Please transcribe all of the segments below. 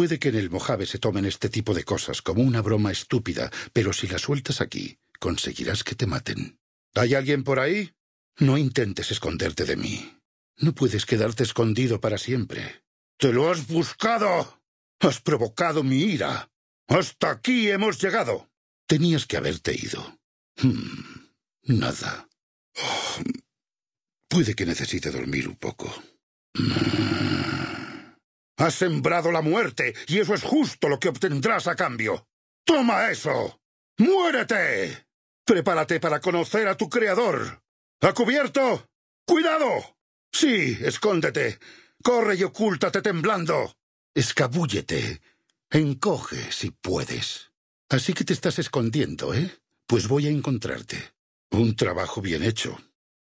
Puede que en el Mojave se tomen este tipo de cosas como una broma estúpida, pero si la sueltas aquí, conseguirás que te maten. ¿Hay alguien por ahí? No intentes esconderte de mí. No puedes quedarte escondido para siempre. ¡Te lo has buscado! Has provocado mi ira. Hasta aquí hemos llegado. Tenías que haberte ido. Hmm, nada. Oh, puede que necesite dormir un poco. Hmm. Has sembrado la muerte, y eso es justo lo que obtendrás a cambio. ¡Toma eso! ¡Muérete! Prepárate para conocer a tu Creador. ¿A cubierto? ¡Cuidado! Sí, escóndete. Corre y ocúltate temblando. Escabúllete. Encoge si puedes. Así que te estás escondiendo, ¿eh? Pues voy a encontrarte. Un trabajo bien hecho.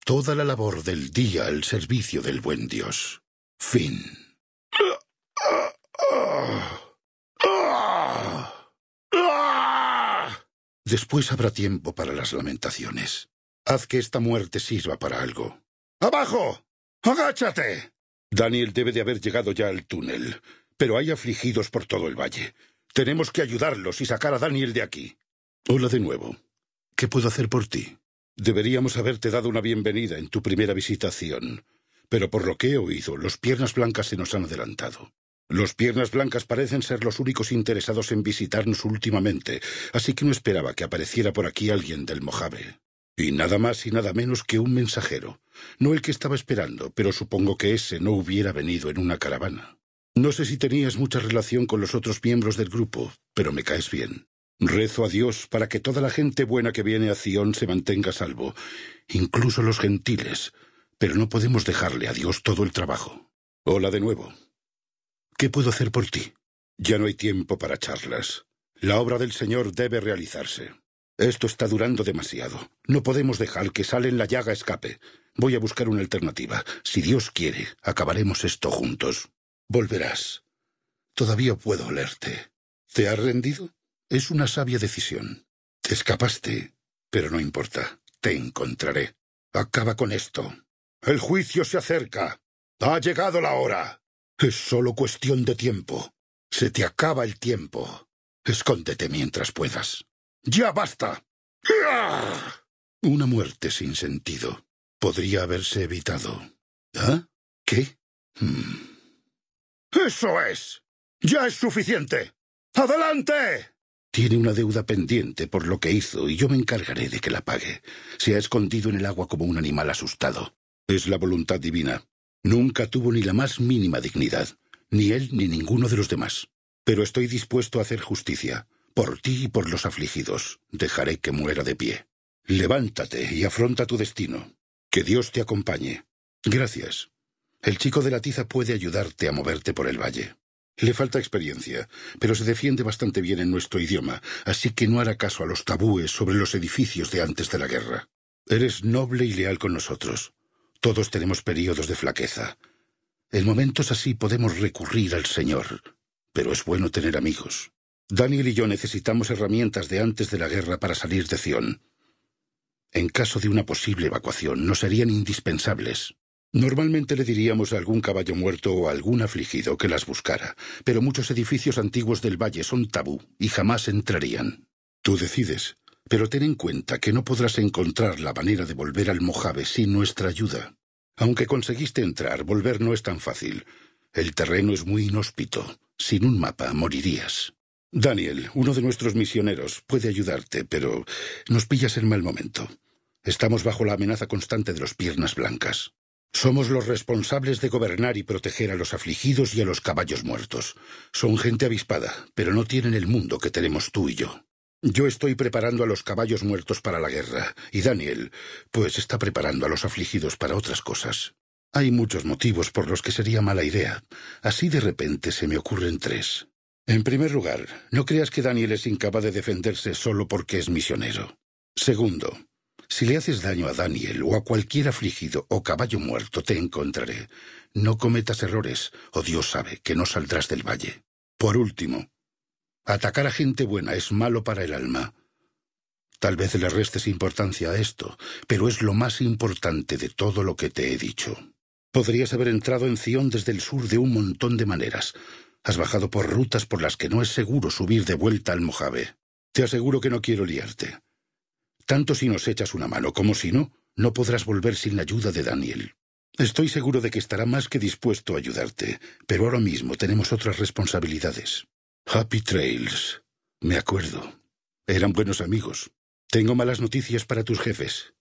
Toda la labor del día al servicio del buen Dios. Fin. Después habrá tiempo para las lamentaciones. Haz que esta muerte sirva para algo. ¡Abajo! ¡Agáchate! Daniel debe de haber llegado ya al túnel, pero hay afligidos por todo el valle. Tenemos que ayudarlos y sacar a Daniel de aquí. Hola de nuevo. ¿Qué puedo hacer por ti? Deberíamos haberte dado una bienvenida en tu primera visitación, pero por lo que he oído, los piernas blancas se nos han adelantado. Los piernas blancas parecen ser los únicos interesados en visitarnos últimamente, así que no esperaba que apareciera por aquí alguien del Mojave. Y nada más y nada menos que un mensajero. No el que estaba esperando, pero supongo que ese no hubiera venido en una caravana. No sé si tenías mucha relación con los otros miembros del grupo, pero me caes bien. Rezo a Dios para que toda la gente buena que viene a Sion se mantenga salvo, incluso los gentiles, pero no podemos dejarle a Dios todo el trabajo. Hola de nuevo. ¿Qué puedo hacer por ti? Ya no hay tiempo para charlas. La obra del Señor debe realizarse. Esto está durando demasiado. No podemos dejar que Salen la llaga escape. Voy a buscar una alternativa. Si Dios quiere, acabaremos esto juntos. Volverás. Todavía puedo olerte. ¿Te has rendido? Es una sabia decisión. Te escapaste, pero no importa. Te encontraré. Acaba con esto. El juicio se acerca. Ha llegado la hora. Es solo cuestión de tiempo. Se te acaba el tiempo. Escóndete mientras puedas. ¡Ya basta! Una muerte sin sentido podría haberse evitado. ¿Ah? ¿Qué? Hmm. ¡Eso es! ¡Ya es suficiente! ¡Adelante! Tiene una deuda pendiente por lo que hizo y yo me encargaré de que la pague. Se ha escondido en el agua como un animal asustado. Es la voluntad divina. Nunca tuvo ni la más mínima dignidad, ni él ni ninguno de los demás. Pero estoy dispuesto a hacer justicia, por ti y por los afligidos. Dejaré que muera de pie. Levántate y afronta tu destino. Que Dios te acompañe. Gracias. El chico de la tiza puede ayudarte a moverte por el valle. Le falta experiencia, pero se defiende bastante bien en nuestro idioma, así que no hará caso a los tabúes sobre los edificios de antes de la guerra. Eres noble y leal con nosotros. Todos tenemos periodos de flaqueza. En momentos así podemos recurrir al Señor, pero es bueno tener amigos. Daniel y yo necesitamos herramientas de antes de la guerra para salir de Zion. En caso de una posible evacuación, nos serían indispensables. Normalmente le diríamos a algún caballo muerto o a algún afligido que las buscara, pero muchos edificios antiguos del valle son tabú y jamás entrarían. Tú decides. Pero ten en cuenta que no podrás encontrar la manera de volver al Mojave sin nuestra ayuda. Aunque conseguiste entrar, volver no es tan fácil. El terreno es muy inhóspito. Sin un mapa morirías. Daniel, uno de nuestros misioneros, puede ayudarte, pero nos pillas en mal momento. Estamos bajo la amenaza constante de los piernas blancas. Somos los responsables de gobernar y proteger a los afligidos y a los caballos muertos. Son gente avispada, pero no tienen el mundo que tenemos tú y yo. Yo estoy preparando a los caballos muertos para la guerra, y Daniel, pues está preparando a los afligidos para otras cosas. Hay muchos motivos por los que sería mala idea. Así de repente se me ocurren tres. En primer lugar, no creas que Daniel es incapaz de defenderse solo porque es misionero. Segundo, si le haces daño a Daniel o a cualquier afligido o caballo muerto, te encontraré. No cometas errores, o oh, Dios sabe que no saldrás del valle. Por último, Atacar a gente buena es malo para el alma. Tal vez le restes importancia a esto, pero es lo más importante de todo lo que te he dicho. Podrías haber entrado en Sion desde el sur de un montón de maneras. Has bajado por rutas por las que no es seguro subir de vuelta al Mojave. Te aseguro que no quiero liarte. Tanto si nos echas una mano como si no, no podrás volver sin la ayuda de Daniel. Estoy seguro de que estará más que dispuesto a ayudarte, pero ahora mismo tenemos otras responsabilidades. Happy Trails. Me acuerdo. Eran buenos amigos. Tengo malas noticias para tus jefes.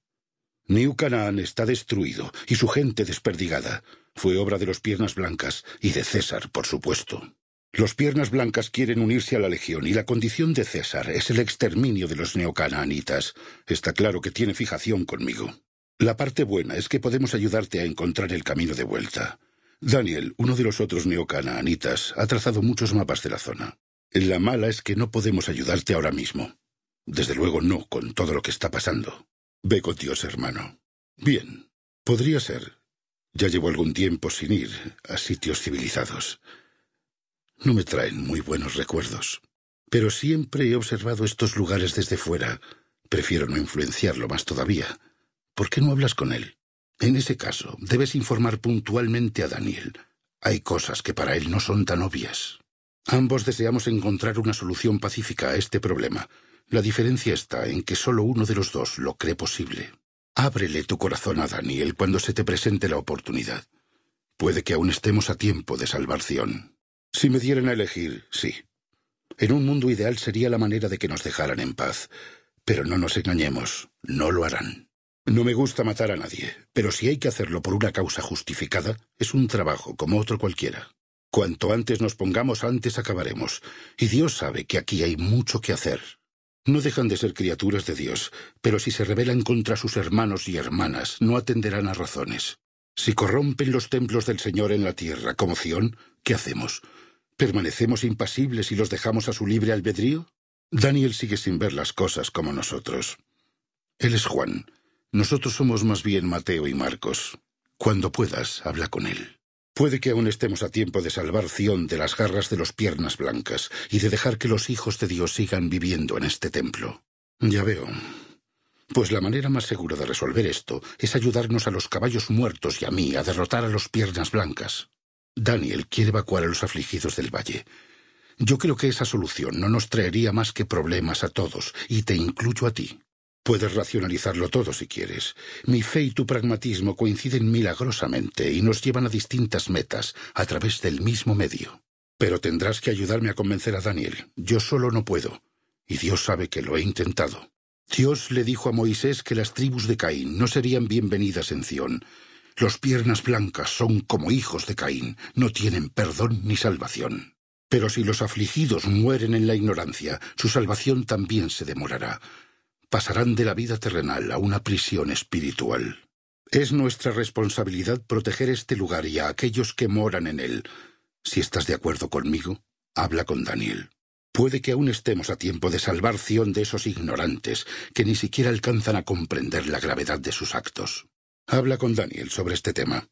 New está destruido y su gente desperdigada. Fue obra de los Piernas Blancas y de César, por supuesto. Los Piernas Blancas quieren unirse a la Legión y la condición de César es el exterminio de los neocanaanitas. Está claro que tiene fijación conmigo. La parte buena es que podemos ayudarte a encontrar el camino de vuelta. Daniel, uno de los otros neocanaanitas, ha trazado muchos mapas de la zona. La mala es que no podemos ayudarte ahora mismo. Desde luego no con todo lo que está pasando. Ve con Dios, hermano. Bien, podría ser. Ya llevo algún tiempo sin ir a sitios civilizados. No me traen muy buenos recuerdos. Pero siempre he observado estos lugares desde fuera. Prefiero no influenciarlo más todavía. ¿Por qué no hablas con él? En ese caso, debes informar puntualmente a Daniel. Hay cosas que para él no son tan obvias. Ambos deseamos encontrar una solución pacífica a este problema. La diferencia está en que solo uno de los dos lo cree posible. Ábrele tu corazón a Daniel cuando se te presente la oportunidad. Puede que aún estemos a tiempo de salvación. Si me dieran a elegir, sí. En un mundo ideal sería la manera de que nos dejaran en paz. Pero no nos engañemos, no lo harán. No me gusta matar a nadie, pero si hay que hacerlo por una causa justificada, es un trabajo como otro cualquiera. Cuanto antes nos pongamos, antes acabaremos. Y Dios sabe que aquí hay mucho que hacer. No dejan de ser criaturas de Dios, pero si se rebelan contra sus hermanos y hermanas, no atenderán a razones. Si corrompen los templos del Señor en la tierra, como Sion, ¿qué hacemos? ¿Permanecemos impasibles y los dejamos a su libre albedrío? Daniel sigue sin ver las cosas como nosotros. Él es Juan, nosotros somos más bien Mateo y Marcos. Cuando puedas, habla con él. Puede que aún estemos a tiempo de salvar Ción de las garras de los piernas blancas y de dejar que los hijos de Dios sigan viviendo en este templo. Ya veo. Pues la manera más segura de resolver esto es ayudarnos a los caballos muertos y a mí a derrotar a los piernas blancas. Daniel quiere evacuar a los afligidos del valle. Yo creo que esa solución no nos traería más que problemas a todos, y te incluyo a ti. Puedes racionalizarlo todo si quieres. Mi fe y tu pragmatismo coinciden milagrosamente y nos llevan a distintas metas a través del mismo medio. Pero tendrás que ayudarme a convencer a Daniel. Yo solo no puedo. Y Dios sabe que lo he intentado. Dios le dijo a Moisés que las tribus de Caín no serían bienvenidas en Sión. Los piernas blancas son como hijos de Caín, no tienen perdón ni salvación. Pero si los afligidos mueren en la ignorancia, su salvación también se demorará pasarán de la vida terrenal a una prisión espiritual. Es nuestra responsabilidad proteger este lugar y a aquellos que moran en él. Si estás de acuerdo conmigo, habla con Daniel. Puede que aún estemos a tiempo de salvar Ción de esos ignorantes que ni siquiera alcanzan a comprender la gravedad de sus actos. Habla con Daniel sobre este tema.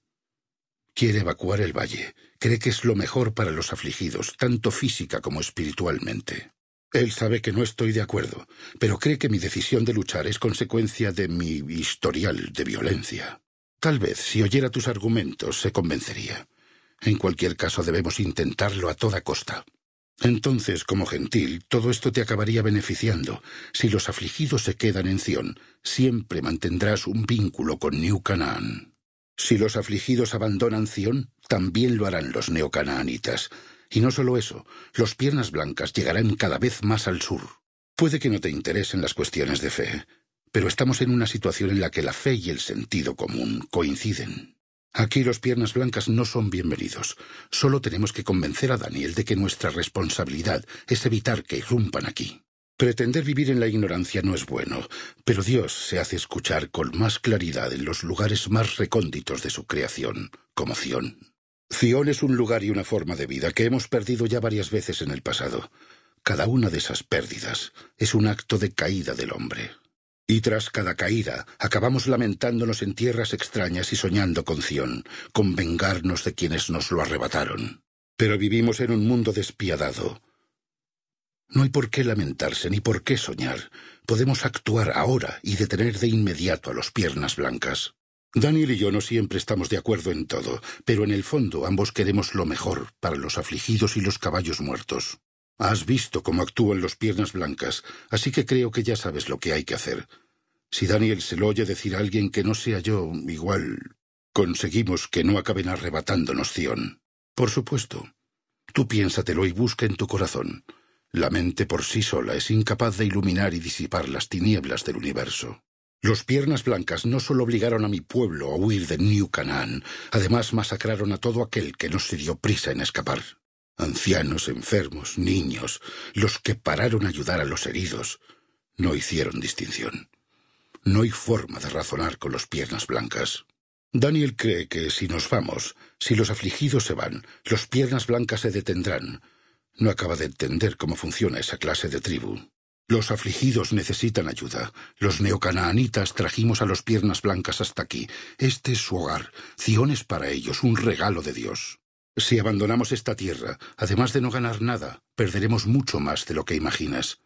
Quiere evacuar el valle. Cree que es lo mejor para los afligidos, tanto física como espiritualmente. Él sabe que no estoy de acuerdo, pero cree que mi decisión de luchar es consecuencia de mi historial de violencia. Tal vez si oyera tus argumentos se convencería. En cualquier caso debemos intentarlo a toda costa. Entonces, como gentil, todo esto te acabaría beneficiando. Si los afligidos se quedan en Sion, siempre mantendrás un vínculo con New Canaan. Si los afligidos abandonan Sion, también lo harán los neocanaanitas, y no solo eso, los piernas blancas llegarán cada vez más al sur. Puede que no te interesen las cuestiones de fe, pero estamos en una situación en la que la fe y el sentido común coinciden. Aquí los piernas blancas no son bienvenidos. Solo tenemos que convencer a Daniel de que nuestra responsabilidad es evitar que irrumpan aquí. Pretender vivir en la ignorancia no es bueno, pero Dios se hace escuchar con más claridad en los lugares más recónditos de su creación, como Ción es un lugar y una forma de vida que hemos perdido ya varias veces en el pasado. Cada una de esas pérdidas es un acto de caída del hombre. Y tras cada caída, acabamos lamentándonos en tierras extrañas y soñando con Ción, con vengarnos de quienes nos lo arrebataron. Pero vivimos en un mundo despiadado. No hay por qué lamentarse ni por qué soñar. Podemos actuar ahora y detener de inmediato a los piernas blancas. Daniel y yo no siempre estamos de acuerdo en todo, pero en el fondo ambos queremos lo mejor para los afligidos y los caballos muertos. Has visto cómo actúan los piernas blancas, así que creo que ya sabes lo que hay que hacer. Si Daniel se lo oye decir a alguien que no sea yo, igual conseguimos que no acaben arrebatándonos Ción. Por supuesto. Tú piénsatelo y busca en tu corazón. La mente por sí sola es incapaz de iluminar y disipar las tinieblas del universo. Los piernas blancas no solo obligaron a mi pueblo a huir de New Canaan, además masacraron a todo aquel que no se dio prisa en escapar. Ancianos, enfermos, niños, los que pararon a ayudar a los heridos, no hicieron distinción. No hay forma de razonar con los piernas blancas. Daniel cree que si nos vamos, si los afligidos se van, los piernas blancas se detendrán. No acaba de entender cómo funciona esa clase de tribu. Los afligidos necesitan ayuda. Los neocanaanitas trajimos a los piernas blancas hasta aquí. Este es su hogar. Sion es para ellos un regalo de Dios. Si abandonamos esta tierra, además de no ganar nada, perderemos mucho más de lo que imaginas.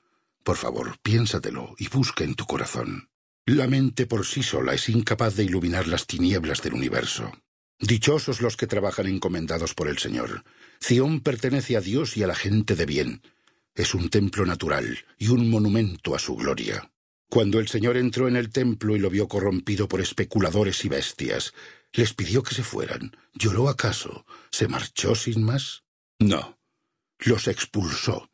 Por favor, piénsatelo y busca en tu corazón. La mente por sí sola es incapaz de iluminar las tinieblas del universo. Dichosos los que trabajan encomendados por el Señor. Zion pertenece a Dios y a la gente de bien es un templo natural y un monumento a su gloria. Cuando el Señor entró en el templo y lo vio corrompido por especuladores y bestias, les pidió que se fueran. ¿Lloró acaso? ¿Se marchó sin más? No. Los expulsó.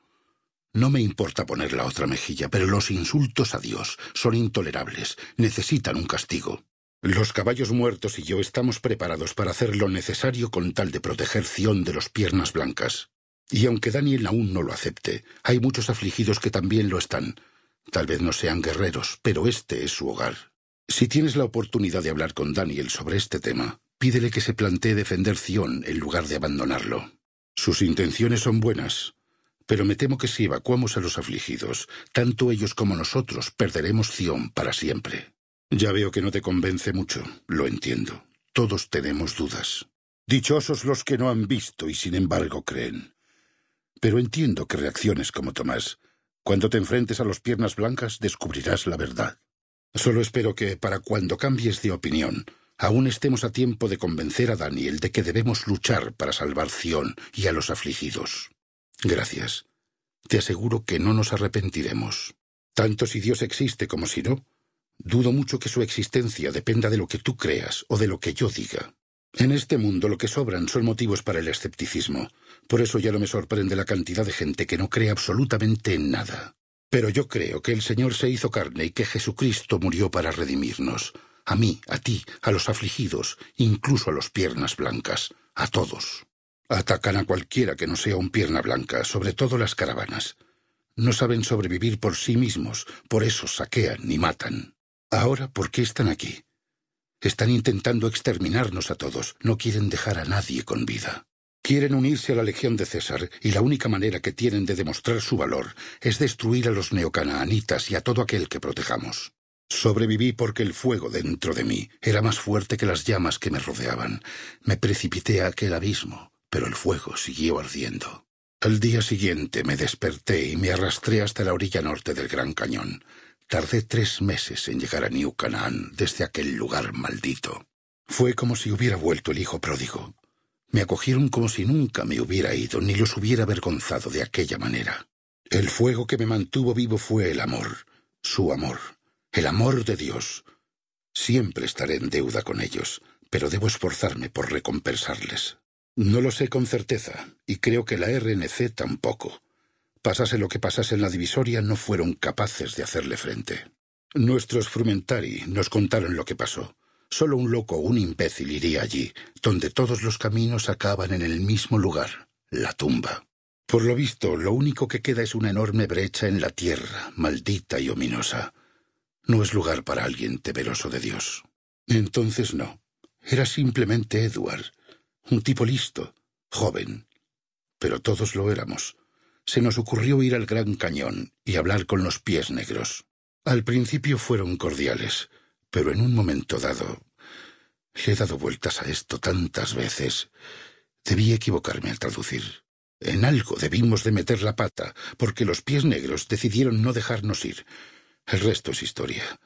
No me importa poner la otra mejilla, pero los insultos a Dios son intolerables, necesitan un castigo. Los caballos muertos y yo estamos preparados para hacer lo necesario con tal de proteger Ción de los piernas blancas. Y aunque Daniel aún no lo acepte, hay muchos afligidos que también lo están. Tal vez no sean guerreros, pero este es su hogar. Si tienes la oportunidad de hablar con Daniel sobre este tema, pídele que se plantee defender Sion en lugar de abandonarlo. Sus intenciones son buenas, pero me temo que si evacuamos a los afligidos, tanto ellos como nosotros perderemos Sion para siempre. Ya veo que no te convence mucho, lo entiendo. Todos tenemos dudas. Dichosos los que no han visto y sin embargo creen. Pero entiendo que reacciones como Tomás. Cuando te enfrentes a los piernas blancas descubrirás la verdad. Solo espero que, para cuando cambies de opinión, aún estemos a tiempo de convencer a Daniel de que debemos luchar para salvar Sion y a los afligidos. Gracias. Te aseguro que no nos arrepentiremos. Tanto si Dios existe como si no, dudo mucho que su existencia dependa de lo que tú creas o de lo que yo diga. En este mundo lo que sobran son motivos para el escepticismo. Por eso ya no me sorprende la cantidad de gente que no cree absolutamente en nada. Pero yo creo que el Señor se hizo carne y que Jesucristo murió para redimirnos. A mí, a ti, a los afligidos, incluso a los piernas blancas, a todos. Atacan a cualquiera que no sea un pierna blanca, sobre todo las caravanas. No saben sobrevivir por sí mismos, por eso saquean y matan. Ahora, ¿por qué están aquí? Están intentando exterminarnos a todos. No quieren dejar a nadie con vida. Quieren unirse a la Legión de César, y la única manera que tienen de demostrar su valor es destruir a los neocanaanitas y a todo aquel que protejamos. Sobreviví porque el fuego dentro de mí era más fuerte que las llamas que me rodeaban. Me precipité a aquel abismo, pero el fuego siguió ardiendo. Al día siguiente me desperté y me arrastré hasta la orilla norte del Gran Cañón. Tardé tres meses en llegar a New Canaan desde aquel lugar maldito. Fue como si hubiera vuelto el hijo pródigo. Me acogieron como si nunca me hubiera ido, ni los hubiera avergonzado de aquella manera. El fuego que me mantuvo vivo fue el amor, su amor, el amor de Dios. Siempre estaré en deuda con ellos, pero debo esforzarme por recompensarles. No lo sé con certeza, y creo que la RNC tampoco. Pasase lo que pasase en la divisoria, no fueron capaces de hacerle frente. Nuestros frumentari nos contaron lo que pasó. Solo un loco, un imbécil iría allí, donde todos los caminos acaban en el mismo lugar, la tumba. Por lo visto, lo único que queda es una enorme brecha en la tierra, maldita y ominosa. No es lugar para alguien temeroso de Dios. Entonces no. Era simplemente Edward, un tipo listo, joven. Pero todos lo éramos se nos ocurrió ir al Gran Cañón y hablar con los pies negros. Al principio fueron cordiales, pero en un momento dado... he dado vueltas a esto tantas veces. Debí equivocarme al traducir. En algo debimos de meter la pata, porque los pies negros decidieron no dejarnos ir. El resto es historia.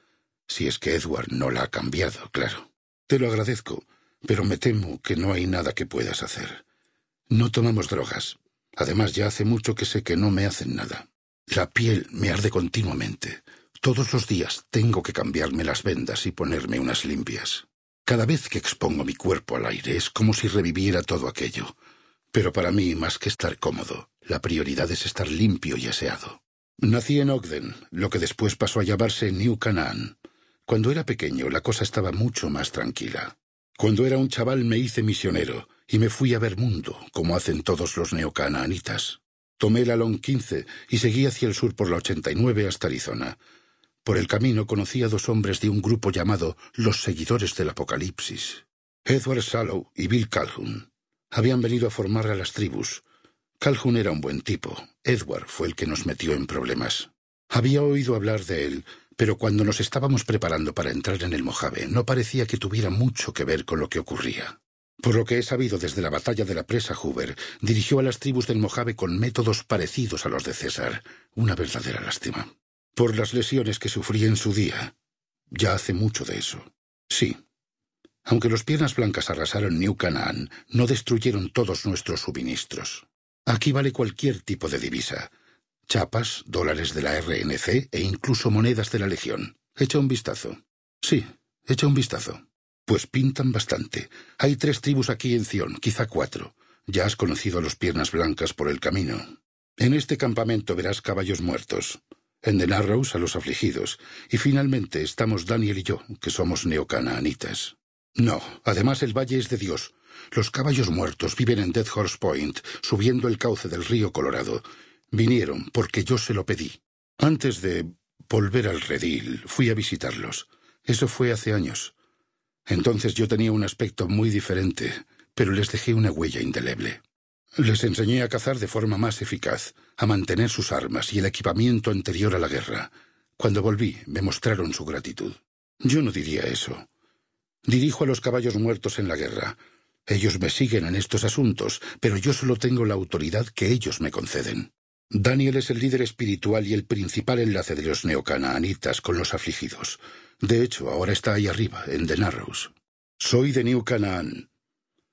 Si es que Edward no la ha cambiado, claro. Te lo agradezco, pero me temo que no hay nada que puedas hacer. No tomamos drogas, Además, ya hace mucho que sé que no me hacen nada. La piel me arde continuamente. Todos los días tengo que cambiarme las vendas y ponerme unas limpias. Cada vez que expongo mi cuerpo al aire es como si reviviera todo aquello. Pero para mí, más que estar cómodo, la prioridad es estar limpio y aseado. Nací en Ogden, lo que después pasó a llamarse New Canaan. Cuando era pequeño la cosa estaba mucho más tranquila. Cuando era un chaval me hice misionero, y me fui a ver mundo, como hacen todos los neocanaanitas. Tomé el Alón 15 y seguí hacia el sur por la 89 hasta Arizona. Por el camino conocí a dos hombres de un grupo llamado Los Seguidores del Apocalipsis. Edward Sallow y Bill Calhoun. Habían venido a formar a las tribus. Calhoun era un buen tipo. Edward fue el que nos metió en problemas. Había oído hablar de él, pero cuando nos estábamos preparando para entrar en el Mojave no parecía que tuviera mucho que ver con lo que ocurría. Por lo que he sabido desde la batalla de la presa Hoover, dirigió a las tribus del Mojave con métodos parecidos a los de César. Una verdadera lástima. Por las lesiones que sufrí en su día. Ya hace mucho de eso. Sí. Aunque los piernas blancas arrasaron New Canaan, no destruyeron todos nuestros suministros. Aquí vale cualquier tipo de divisa. Chapas, dólares de la RNC e incluso monedas de la Legión. Echa un vistazo. Sí, echa un vistazo. Pues pintan bastante. Hay tres tribus aquí en Zion, quizá cuatro. Ya has conocido a los piernas blancas por el camino. En este campamento verás caballos muertos. En The Narrows a los afligidos. Y finalmente estamos Daniel y yo, que somos neocanaanitas. No, además el valle es de Dios. Los caballos muertos viven en Dead Horse Point, subiendo el cauce del río Colorado. Vinieron porque yo se lo pedí. Antes de volver al redil, fui a visitarlos. Eso fue hace años. Entonces yo tenía un aspecto muy diferente, pero les dejé una huella indeleble. Les enseñé a cazar de forma más eficaz, a mantener sus armas y el equipamiento anterior a la guerra. Cuando volví, me mostraron su gratitud. Yo no diría eso. Dirijo a los caballos muertos en la guerra. Ellos me siguen en estos asuntos, pero yo solo tengo la autoridad que ellos me conceden. Daniel es el líder espiritual y el principal enlace de los neocanaanitas con los afligidos. De hecho, ahora está ahí arriba, en The Soy de New Canaan.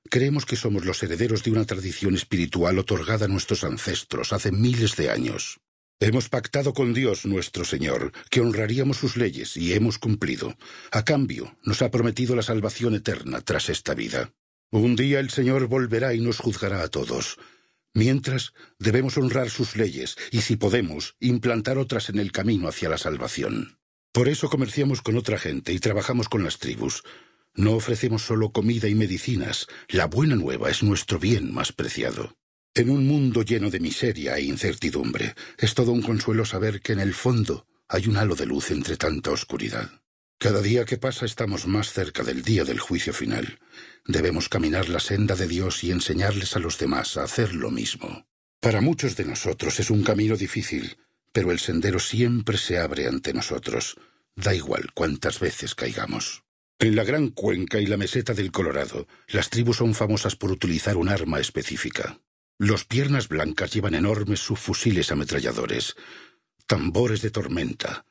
Creemos que somos los herederos de una tradición espiritual otorgada a nuestros ancestros hace miles de años. Hemos pactado con Dios nuestro Señor, que honraríamos sus leyes y hemos cumplido. A cambio, nos ha prometido la salvación eterna tras esta vida. Un día el Señor volverá y nos juzgará a todos. Mientras, debemos honrar sus leyes y, si podemos, implantar otras en el camino hacia la salvación. Por eso comerciamos con otra gente y trabajamos con las tribus. No ofrecemos solo comida y medicinas, la buena nueva es nuestro bien más preciado. En un mundo lleno de miseria e incertidumbre, es todo un consuelo saber que en el fondo hay un halo de luz entre tanta oscuridad. Cada día que pasa estamos más cerca del día del juicio final. Debemos caminar la senda de Dios y enseñarles a los demás a hacer lo mismo. Para muchos de nosotros es un camino difícil, pero el sendero siempre se abre ante nosotros, da igual cuántas veces caigamos. En la Gran Cuenca y la meseta del Colorado, las tribus son famosas por utilizar un arma específica. Los piernas blancas llevan enormes subfusiles ametralladores, tambores de tormenta,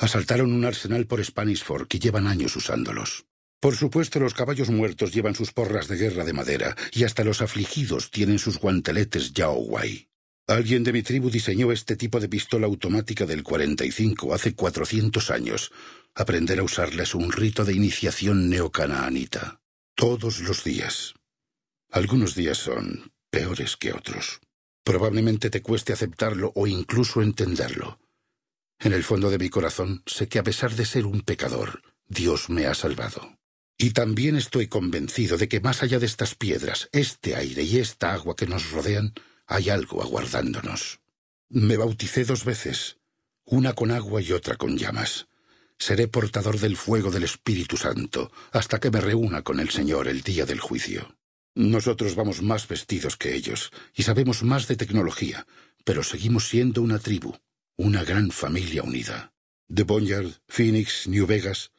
Asaltaron un arsenal por Spanish Fork que llevan años usándolos. Por supuesto, los caballos muertos llevan sus porras de guerra de madera y hasta los afligidos tienen sus guanteletes Yaowai. Alguien de mi tribu diseñó este tipo de pistola automática del 45 hace 400 años. Aprender a usarla es un rito de iniciación neocanaanita. Todos los días. Algunos días son peores que otros. Probablemente te cueste aceptarlo o incluso entenderlo. En el fondo de mi corazón sé que a pesar de ser un pecador, Dios me ha salvado. Y también estoy convencido de que más allá de estas piedras, este aire y esta agua que nos rodean, hay algo aguardándonos. Me bauticé dos veces, una con agua y otra con llamas. Seré portador del fuego del Espíritu Santo hasta que me reúna con el Señor el día del juicio. Nosotros vamos más vestidos que ellos y sabemos más de tecnología, pero seguimos siendo una tribu, una gran familia unida. De Bonyard, Phoenix, New Vegas,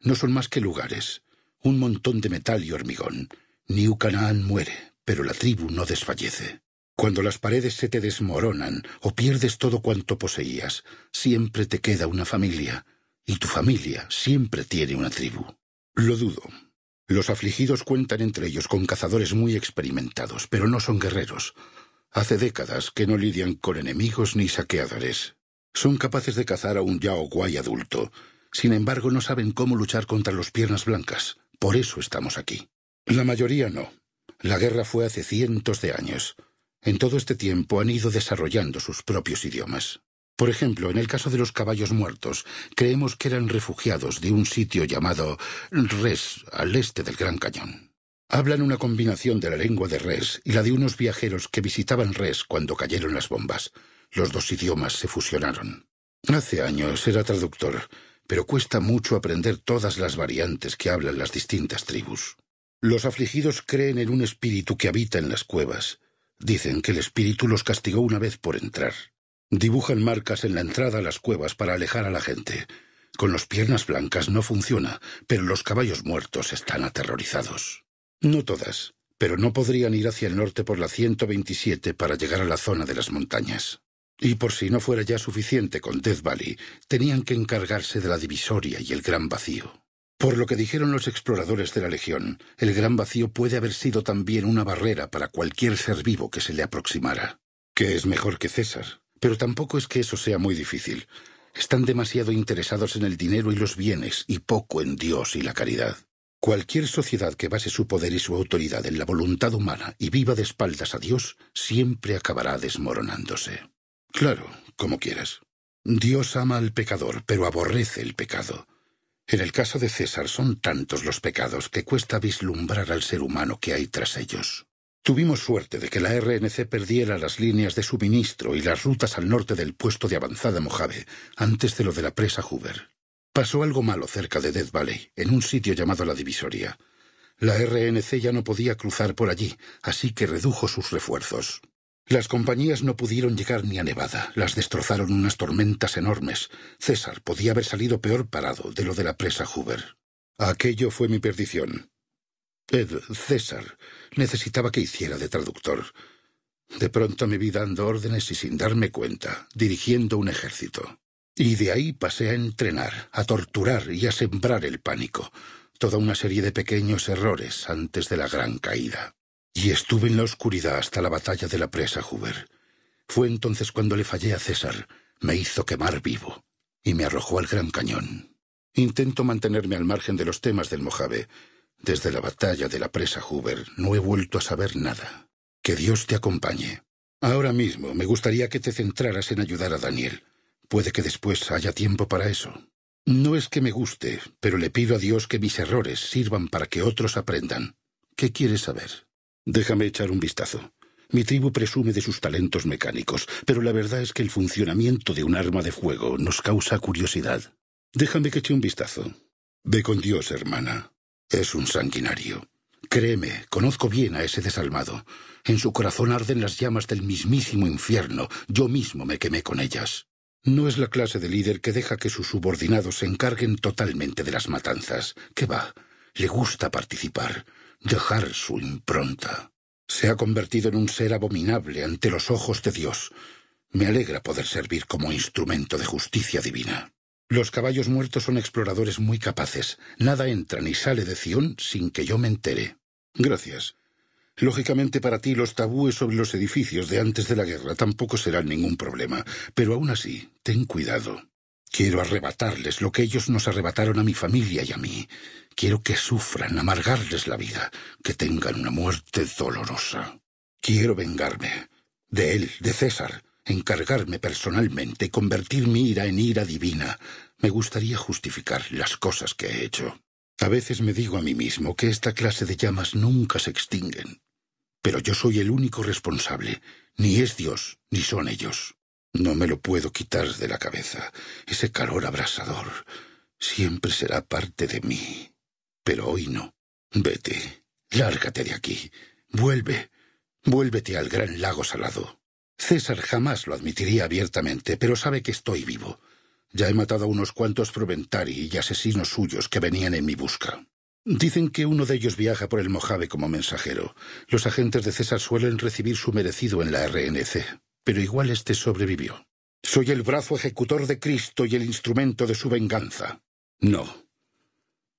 no son más que lugares, un montón de metal y hormigón. New Canaan muere, pero la tribu no desfallece. Cuando las paredes se te desmoronan o pierdes todo cuanto poseías, siempre te queda una familia, y tu familia siempre tiene una tribu. Lo dudo. Los afligidos cuentan entre ellos con cazadores muy experimentados, pero no son guerreros. Hace décadas que no lidian con enemigos ni saqueadores. Son capaces de cazar a un Yao adulto. Sin embargo, no saben cómo luchar contra los piernas blancas. Por eso estamos aquí. La mayoría no. La guerra fue hace cientos de años. En todo este tiempo han ido desarrollando sus propios idiomas. Por ejemplo, en el caso de los caballos muertos, creemos que eran refugiados de un sitio llamado Res, al este del Gran Cañón. Hablan una combinación de la lengua de Res y la de unos viajeros que visitaban Res cuando cayeron las bombas. Los dos idiomas se fusionaron. Hace años era traductor, pero cuesta mucho aprender todas las variantes que hablan las distintas tribus. Los afligidos creen en un espíritu que habita en las cuevas. Dicen que el espíritu los castigó una vez por entrar. Dibujan marcas en la entrada a las cuevas para alejar a la gente. Con los piernas blancas no funciona, pero los caballos muertos están aterrorizados. No todas, pero no podrían ir hacia el norte por la 127 para llegar a la zona de las montañas. Y por si no fuera ya suficiente con Death Valley, tenían que encargarse de la divisoria y el gran vacío. Por lo que dijeron los exploradores de la Legión, el gran vacío puede haber sido también una barrera para cualquier ser vivo que se le aproximara. Que es mejor que César, pero tampoco es que eso sea muy difícil. Están demasiado interesados en el dinero y los bienes y poco en Dios y la caridad. Cualquier sociedad que base su poder y su autoridad en la voluntad humana y viva de espaldas a Dios siempre acabará desmoronándose. Claro, como quieras. Dios ama al pecador, pero aborrece el pecado. En el caso de César son tantos los pecados que cuesta vislumbrar al ser humano que hay tras ellos. Tuvimos suerte de que la RNC perdiera las líneas de suministro y las rutas al norte del puesto de avanzada Mojave antes de lo de la presa Hoover. Pasó algo malo cerca de Death Valley, en un sitio llamado la Divisoria. La RNC ya no podía cruzar por allí, así que redujo sus refuerzos. Las compañías no pudieron llegar ni a Nevada, las destrozaron unas tormentas enormes. César podía haber salido peor parado de lo de la presa Hoover. Aquello fue mi perdición. Ed, César, necesitaba que hiciera de traductor. De pronto me vi dando órdenes y sin darme cuenta, dirigiendo un ejército. Y de ahí pasé a entrenar, a torturar y a sembrar el pánico, toda una serie de pequeños errores antes de la gran caída. Y estuve en la oscuridad hasta la batalla de la presa Huber. Fue entonces cuando le fallé a César, me hizo quemar vivo y me arrojó al gran cañón. Intento mantenerme al margen de los temas del Mojave. Desde la batalla de la presa Huber, no he vuelto a saber nada. Que Dios te acompañe. Ahora mismo me gustaría que te centraras en ayudar a Daniel. Puede que después haya tiempo para eso. No es que me guste, pero le pido a Dios que mis errores sirvan para que otros aprendan. ¿Qué quieres saber? Déjame echar un vistazo. Mi tribu presume de sus talentos mecánicos, pero la verdad es que el funcionamiento de un arma de fuego nos causa curiosidad. Déjame que eche un vistazo. Ve con Dios, hermana. Es un sanguinario. Créeme, conozco bien a ese desalmado. En su corazón arden las llamas del mismísimo infierno. Yo mismo me quemé con ellas. No es la clase de líder que deja que sus subordinados se encarguen totalmente de las matanzas. ¿Qué va? Le gusta participar, dejar su impronta. Se ha convertido en un ser abominable ante los ojos de Dios. Me alegra poder servir como instrumento de justicia divina. Los caballos muertos son exploradores muy capaces. Nada entra ni sale de Sion sin que yo me entere. Gracias. Lógicamente para ti los tabúes sobre los edificios de antes de la guerra tampoco serán ningún problema, pero aún así, ten cuidado. Quiero arrebatarles lo que ellos nos arrebataron a mi familia y a mí. Quiero que sufran, amargarles la vida, que tengan una muerte dolorosa. Quiero vengarme. De él, de César, encargarme personalmente, convertir mi ira en ira divina. Me gustaría justificar las cosas que he hecho. A veces me digo a mí mismo que esta clase de llamas nunca se extinguen, pero yo soy el único responsable. Ni es Dios, ni son ellos. No me lo puedo quitar de la cabeza. Ese calor abrasador siempre será parte de mí. Pero hoy no. Vete. Lárgate de aquí. Vuelve. Vuélvete al gran lago salado. César jamás lo admitiría abiertamente, pero sabe que estoy vivo. Ya he matado a unos cuantos proventari y asesinos suyos que venían en mi busca. Dicen que uno de ellos viaja por el Mojave como mensajero. Los agentes de César suelen recibir su merecido en la RNC, pero igual este sobrevivió. Soy el brazo ejecutor de Cristo y el instrumento de su venganza. No.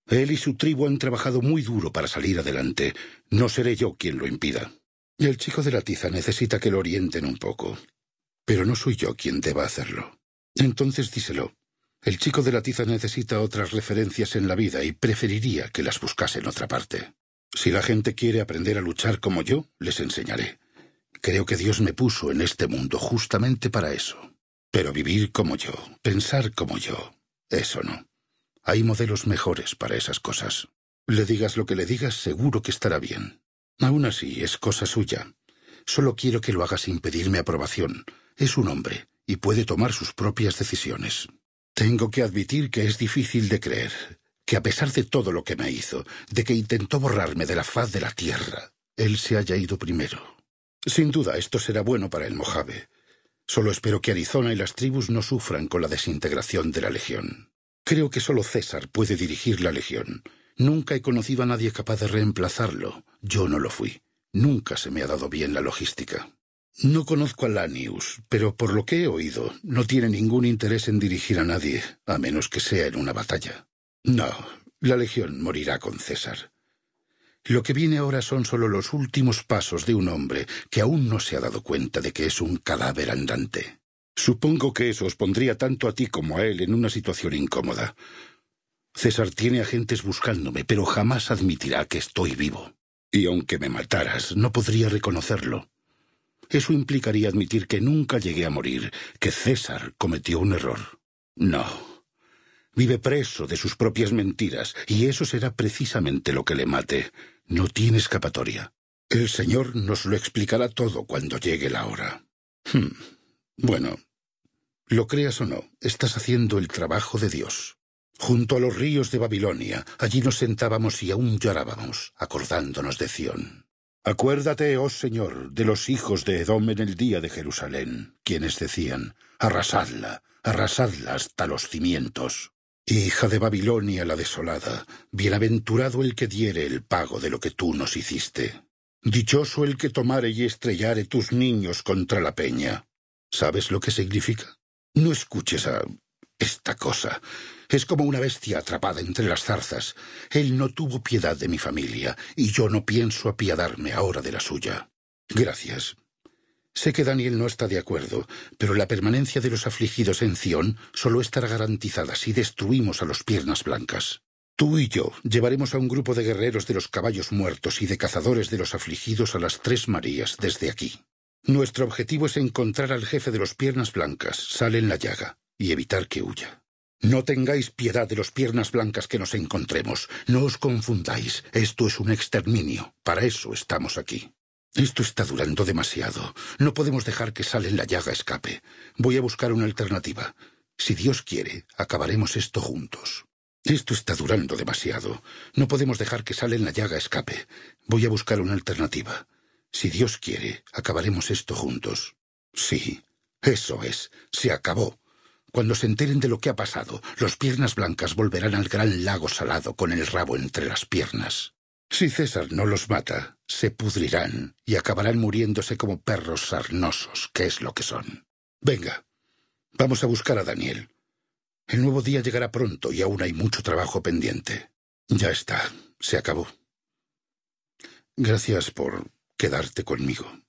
Él y su tribu han trabajado muy duro para salir adelante. No seré yo quien lo impida. Y el chico de la tiza necesita que lo orienten un poco. Pero no soy yo quien deba hacerlo. Entonces díselo. El chico de la tiza necesita otras referencias en la vida y preferiría que las buscase en otra parte. Si la gente quiere aprender a luchar como yo, les enseñaré. Creo que Dios me puso en este mundo justamente para eso. Pero vivir como yo, pensar como yo, eso no. Hay modelos mejores para esas cosas. Le digas lo que le digas, seguro que estará bien. Aún así, es cosa suya. Solo quiero que lo haga sin pedirme aprobación. Es un hombre, y puede tomar sus propias decisiones. Tengo que admitir que es difícil de creer, que a pesar de todo lo que me hizo, de que intentó borrarme de la faz de la tierra, él se haya ido primero. Sin duda, esto será bueno para el Mojave. Solo espero que Arizona y las tribus no sufran con la desintegración de la Legión. Creo que solo César puede dirigir la Legión. Nunca he conocido a nadie capaz de reemplazarlo. Yo no lo fui. Nunca se me ha dado bien la logística. No conozco a Lanius, pero por lo que he oído, no tiene ningún interés en dirigir a nadie, a menos que sea en una batalla. No, la legión morirá con César. Lo que viene ahora son solo los últimos pasos de un hombre que aún no se ha dado cuenta de que es un cadáver andante. Supongo que eso os pondría tanto a ti como a él en una situación incómoda. César tiene agentes buscándome, pero jamás admitirá que estoy vivo. Y aunque me mataras, no podría reconocerlo. Eso implicaría admitir que nunca llegué a morir, que César cometió un error. No. Vive preso de sus propias mentiras, y eso será precisamente lo que le mate. No tiene escapatoria. El Señor nos lo explicará todo cuando llegue la hora. Hmm. Bueno, lo creas o no, estás haciendo el trabajo de Dios. Junto a los ríos de Babilonia, allí nos sentábamos y aún llorábamos, acordándonos de Sion. Acuérdate, oh Señor, de los hijos de Edom en el día de Jerusalén, quienes decían, arrasadla, arrasadla hasta los cimientos. Hija de Babilonia la desolada, bienaventurado el que diere el pago de lo que tú nos hiciste. Dichoso el que tomare y estrellare tus niños contra la peña. ¿Sabes lo que significa? No escuches a esta cosa. Es como una bestia atrapada entre las zarzas. Él no tuvo piedad de mi familia, y yo no pienso apiadarme ahora de la suya. Gracias. Sé que Daniel no está de acuerdo, pero la permanencia de los afligidos en Sion solo estará garantizada si destruimos a los piernas blancas. Tú y yo llevaremos a un grupo de guerreros de los caballos muertos y de cazadores de los afligidos a las Tres Marías desde aquí. Nuestro objetivo es encontrar al jefe de los piernas blancas, sal en la llaga, y evitar que huya. No tengáis piedad de los piernas blancas que nos encontremos. No os confundáis. Esto es un exterminio. Para eso estamos aquí. Esto está durando demasiado. No podemos dejar que salen la llaga escape. Voy a buscar una alternativa. Si Dios quiere, acabaremos esto juntos. Esto está durando demasiado. No podemos dejar que salen la llaga escape. Voy a buscar una alternativa. Si Dios quiere, acabaremos esto juntos. Sí, eso es. Se acabó. Cuando se enteren de lo que ha pasado, los piernas blancas volverán al gran lago salado con el rabo entre las piernas. Si César no los mata, se pudrirán y acabarán muriéndose como perros sarnosos, que es lo que son. Venga, vamos a buscar a Daniel. El nuevo día llegará pronto y aún hay mucho trabajo pendiente. Ya está, se acabó. Gracias por quedarte conmigo.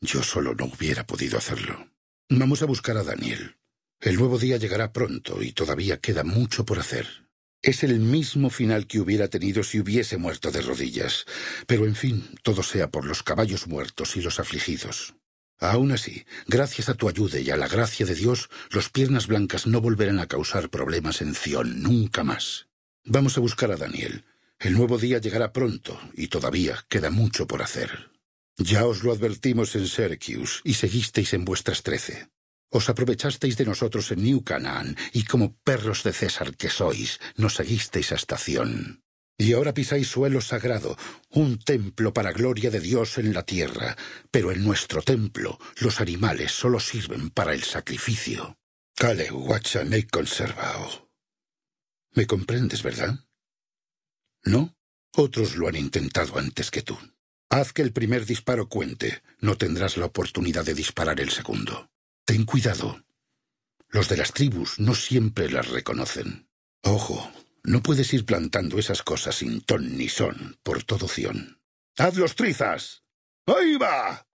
Yo solo no hubiera podido hacerlo. Vamos a buscar a Daniel. El nuevo día llegará pronto y todavía queda mucho por hacer. Es el mismo final que hubiera tenido si hubiese muerto de rodillas. Pero en fin, todo sea por los caballos muertos y los afligidos. Aún así, gracias a tu ayuda y a la gracia de Dios, los piernas blancas no volverán a causar problemas en Zion nunca más. Vamos a buscar a Daniel. El nuevo día llegará pronto y todavía queda mucho por hacer. Ya os lo advertimos en Syracuse y seguisteis en vuestras trece. Os aprovechasteis de nosotros en New Canaan, y como perros de César que sois, nos seguisteis a estación. Y ahora pisáis suelo sagrado, un templo para gloria de Dios en la tierra, pero en nuestro templo los animales solo sirven para el sacrificio. Cale, conservao. ¿Me comprendes, verdad? ¿No? Otros lo han intentado antes que tú. Haz que el primer disparo cuente. No tendrás la oportunidad de disparar el segundo. Ten cuidado. Los de las tribus no siempre las reconocen. Ojo, no puedes ir plantando esas cosas sin ton ni son por todo Ción. los trizas! ¡Ahí va!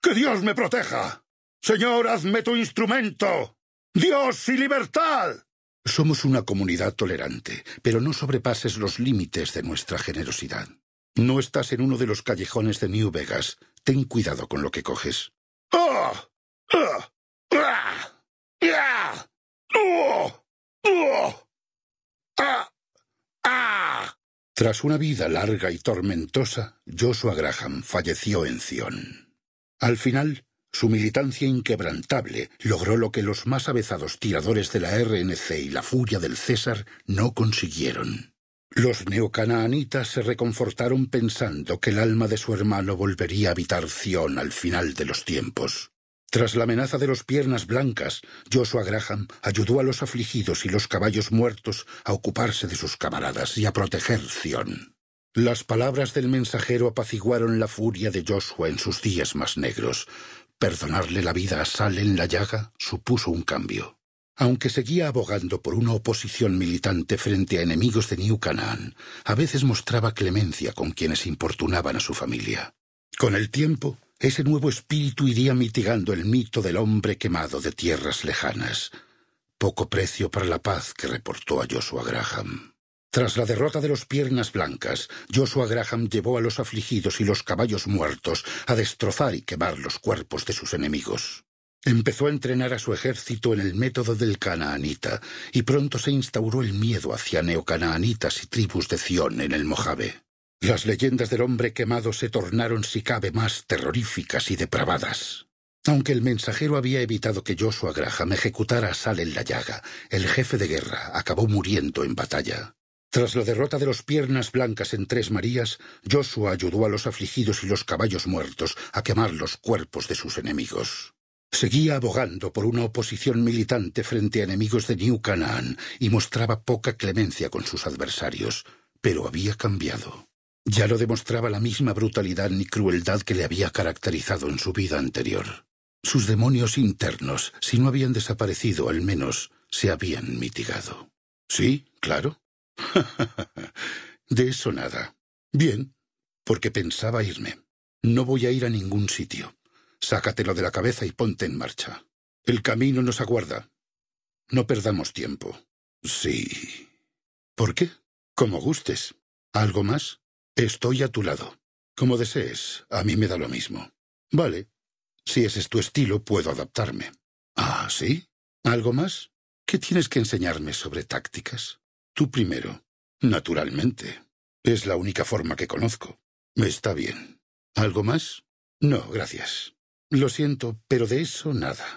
¡Que Dios me proteja! Señor, hazme tu instrumento. Dios y libertad. Somos una comunidad tolerante, pero no sobrepases los límites de nuestra generosidad. No estás en uno de los callejones de New Vegas. Ten cuidado con lo que coges. Tras una vida larga y tormentosa, Joshua Graham falleció en Zion. Al final, su militancia inquebrantable logró lo que los más avezados tiradores de la RNC y la furia del César no consiguieron. Los neocanaanitas se reconfortaron pensando que el alma de su hermano volvería a habitar Zion al final de los tiempos. Tras la amenaza de los piernas blancas, Joshua Graham ayudó a los afligidos y los caballos muertos a ocuparse de sus camaradas y a proteger Zion. Las palabras del mensajero apaciguaron la furia de Joshua en sus días más negros. Perdonarle la vida a Sal en la llaga supuso un cambio. Aunque seguía abogando por una oposición militante frente a enemigos de New Canaan, a veces mostraba clemencia con quienes importunaban a su familia. Con el tiempo, ese nuevo espíritu iría mitigando el mito del hombre quemado de tierras lejanas. Poco precio para la paz que reportó a Joshua Graham. Tras la derrota de los Piernas Blancas, Joshua Graham llevó a los afligidos y los caballos muertos a destrozar y quemar los cuerpos de sus enemigos. Empezó a entrenar a su ejército en el método del canaanita, y pronto se instauró el miedo hacia neocanaanitas y tribus de Sion en el Mojave. Las leyendas del hombre quemado se tornaron si cabe más terroríficas y depravadas. Aunque el mensajero había evitado que Joshua Graham ejecutara a Sal en la llaga, el jefe de guerra acabó muriendo en batalla. Tras la derrota de los Piernas Blancas en Tres Marías, Joshua ayudó a los afligidos y los caballos muertos a quemar los cuerpos de sus enemigos. Seguía abogando por una oposición militante frente a enemigos de New Canaan y mostraba poca clemencia con sus adversarios, pero había cambiado. Ya no demostraba la misma brutalidad ni crueldad que le había caracterizado en su vida anterior. Sus demonios internos, si no habían desaparecido, al menos se habían mitigado. Sí, claro. De eso nada. Bien, porque pensaba irme. No voy a ir a ningún sitio. Sácatelo de la cabeza y ponte en marcha. El camino nos aguarda. No perdamos tiempo. Sí. ¿Por qué? Como gustes. ¿Algo más? Estoy a tu lado. Como desees, a mí me da lo mismo. Vale. Si ese es tu estilo, puedo adaptarme. Ah, ¿sí? ¿Algo más? ¿Qué tienes que enseñarme sobre tácticas? Tú primero. Naturalmente. Es la única forma que conozco. Está bien. ¿Algo más? No, gracias. Lo siento, pero de eso nada.